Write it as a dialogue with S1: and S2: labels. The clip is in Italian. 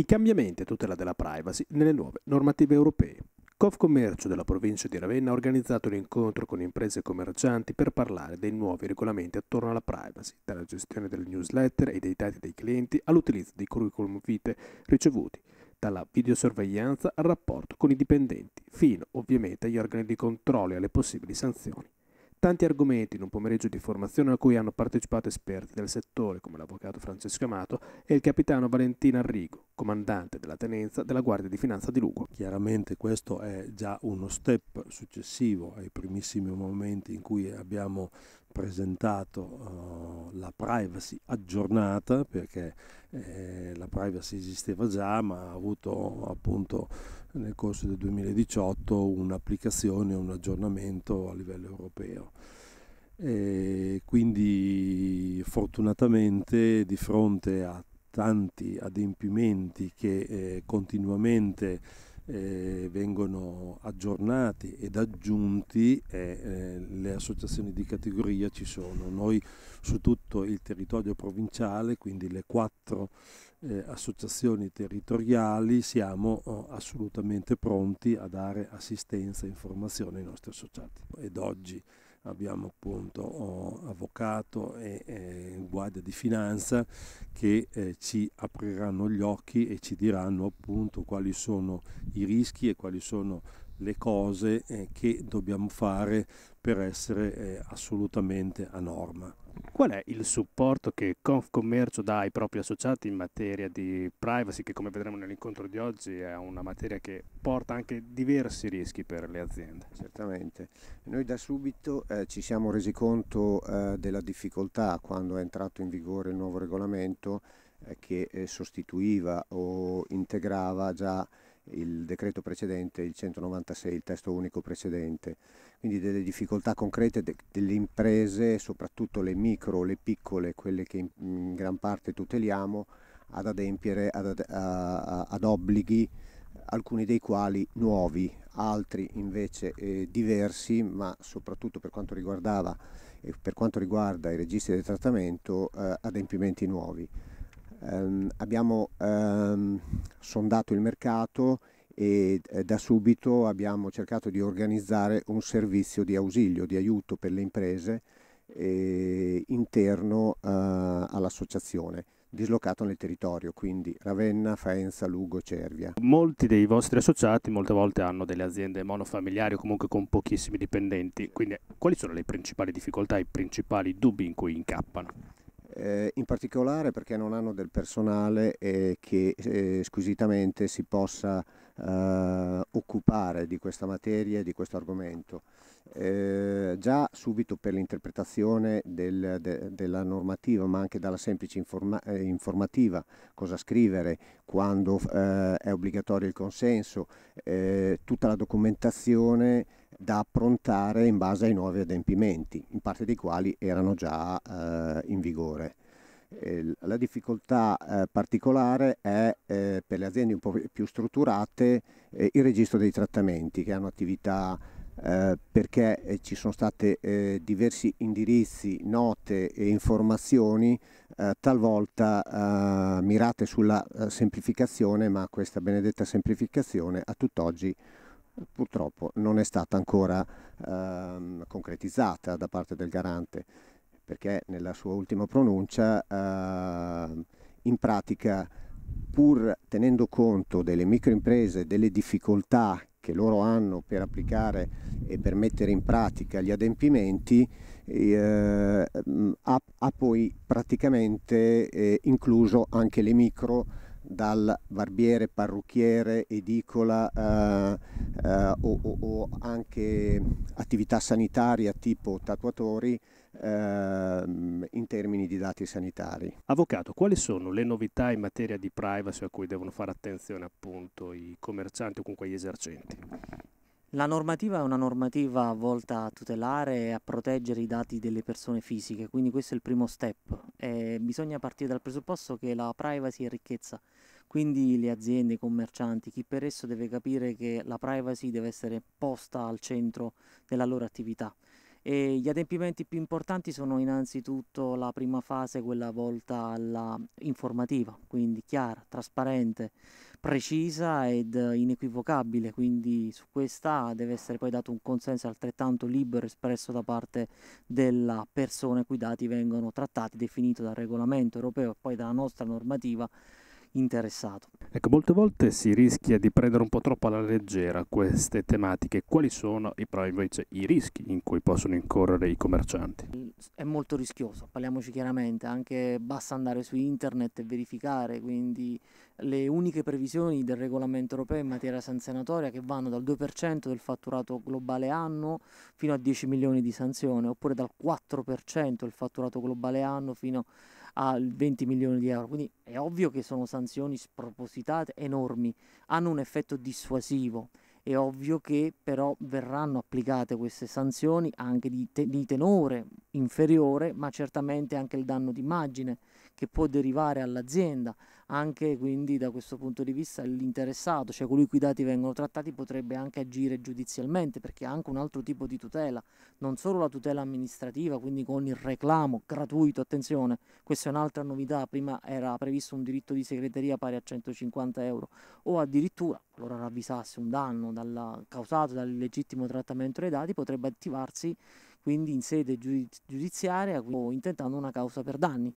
S1: I cambiamenti a tutela della privacy nelle nuove normative europee. Confcommercio della provincia di Ravenna ha organizzato un incontro con imprese e commercianti per parlare dei nuovi regolamenti attorno alla privacy, dalla gestione delle newsletter e dei dati dei clienti all'utilizzo dei curriculum vitae ricevuti, dalla videosorveglianza al rapporto con i dipendenti, fino ovviamente agli organi di controllo e alle possibili sanzioni. Tanti argomenti in un pomeriggio di formazione a cui hanno partecipato esperti del settore come l'avvocato Francesco Amato e il capitano Valentino Arrigo, comandante della tenenza della Guardia di Finanza di Lugo. Chiaramente questo è già uno step
S2: successivo ai primissimi momenti in cui abbiamo presentato uh, la privacy aggiornata perché eh, la privacy esisteva già ma ha avuto appunto nel corso del 2018 un'applicazione, un aggiornamento a livello europeo. E quindi fortunatamente di fronte a tanti adempimenti che eh, continuamente eh, vengono aggiornati ed aggiunti eh, eh, le associazioni di categoria ci sono. Noi su tutto il territorio provinciale, quindi le quattro eh, associazioni territoriali, siamo oh, assolutamente pronti a dare assistenza e informazione ai nostri associati. Ed oggi abbiamo appunto oh, avvocato e eh, guardia di finanza che eh, ci apriranno gli occhi e ci diranno appunto quali sono i rischi e quali sono le cose
S1: eh, che dobbiamo fare per essere eh, assolutamente a norma. Qual è il supporto che Confcommercio dà ai propri associati in materia di privacy, che come vedremo nell'incontro di oggi è una materia che porta anche diversi rischi per le aziende?
S3: Certamente, noi da subito eh, ci siamo resi conto eh, della difficoltà quando è entrato in vigore il nuovo regolamento eh, che eh, sostituiva o integrava già il decreto precedente, il 196, il testo unico precedente, quindi delle difficoltà concrete de delle imprese, soprattutto le micro, le piccole, quelle che in, in gran parte tuteliamo, ad adempiere ad, ad, a, ad, obblighi, alcuni dei quali nuovi, altri invece eh, diversi, ma soprattutto per quanto riguardava e per quanto riguarda i registri del trattamento, eh, adempimenti nuovi. Um, abbiamo um, sondato il mercato e eh, da subito abbiamo cercato di organizzare un servizio di ausilio, di aiuto per le imprese eh, interno eh, all'associazione dislocato nel territorio, quindi Ravenna, Faenza, Lugo, Cervia.
S1: Molti dei vostri associati molte volte hanno delle aziende monofamiliari o comunque con pochissimi dipendenti, quindi quali sono le principali difficoltà, i principali dubbi in cui
S3: incappano? eh, in particolare perché non hanno del personale eh, che eh, squisitamente si possa eh, occupare di questa materia e di questo argomento. Eh, già subito per l'interpretazione del, de, della normativa, ma anche dalla semplice informa eh, informativa, cosa scrivere, quando è obbligatorio il consenso, tutta la documentazione da approntare in base ai nuovi adempimenti, in parte dei quali erano già eh, in vigore. Eh, la difficoltà eh, particolare è eh, per le aziende un po' più strutturate eh, il registro dei trattamenti che hanno attività eh, perché ci sono state diversi indirizzi, note e informazioni talvolta mirate sulla semplificazione ma questa benedetta semplificazione a tutt'oggi eh, purtroppo non è stata ancora ehm, concretizzata da parte del garante, perché nella sua ultima pronuncia ehm, in pratica pur tenendo conto delle microimprese, delle difficoltà che loro hanno per applicare e per mettere in pratica gli adempimenti, eh, ha, ha, poi praticamente eh, incluso anche le micro dal barbiere, parrucchiere, edicola eh, eh, o, o, o, anche attività sanitaria tipo tatuatori eh, in termini di dati sanitari.
S1: Avvocato, quali sono le novità in materia di privacy a cui devono fare attenzione appunto i commercianti o comunque gli esercenti?
S4: La normativa è una normativa volta a tutelare e a proteggere i dati delle persone fisiche, quindi questo è il primo step. Eh, bisogna partire dal presupposto che la privacy è ricchezza, quindi le aziende, i commercianti, chi per esso deve capire che la privacy deve essere posta al centro della loro attività. E gli adempimenti più importanti sono innanzitutto la prima fase, quella volta alla informativa, quindi chiara, trasparente, precisa ed inequivocabile, quindi su questa deve essere poi dato un consenso altrettanto libero espresso da parte della persona i cui dati vengono trattati, definito dal regolamento europeo e poi dalla nostra normativa interessato.
S1: Ecco, molte volte si rischia di prendere un po' troppo alla leggera queste tematiche. Quali sono i, però invece i rischi in cui possono incorrere i commercianti?
S4: Mm, è molto rischioso, parliamoci chiaramente, anche basta andare su internet e verificare, quindi le uniche previsioni del regolamento europeo in materia sanzionatoria che vanno dal 2% del fatturato globale anno fino a 10 milioni di sanzione, oppure dal 4% del fatturato globale anno fino a a 20 milioni di euro. Quindi è ovvio che sono sanzioni spropositate, enormi, hanno un effetto dissuasivo. È ovvio che però verranno applicate queste sanzioni anche di, te- di tenore inferiore, ma certamente anche il danno d'immagine che può derivare all'azienda, anche quindi da questo punto di vista l'interessato, cioè colui cui i dati vengono trattati, potrebbe anche agire giudizialmente perché ha anche un altro tipo di tutela, non solo la tutela amministrativa, quindi con il reclamo gratuito, attenzione, questa è un'altra novità, prima era previsto un diritto di segreteria pari a 150 euro o addirittura, qualora ravvisasse un danno dalla, causato dall'illegittimo trattamento dei dati, potrebbe attivarsi quindi in sede giudiziaria o intentando una causa per danni.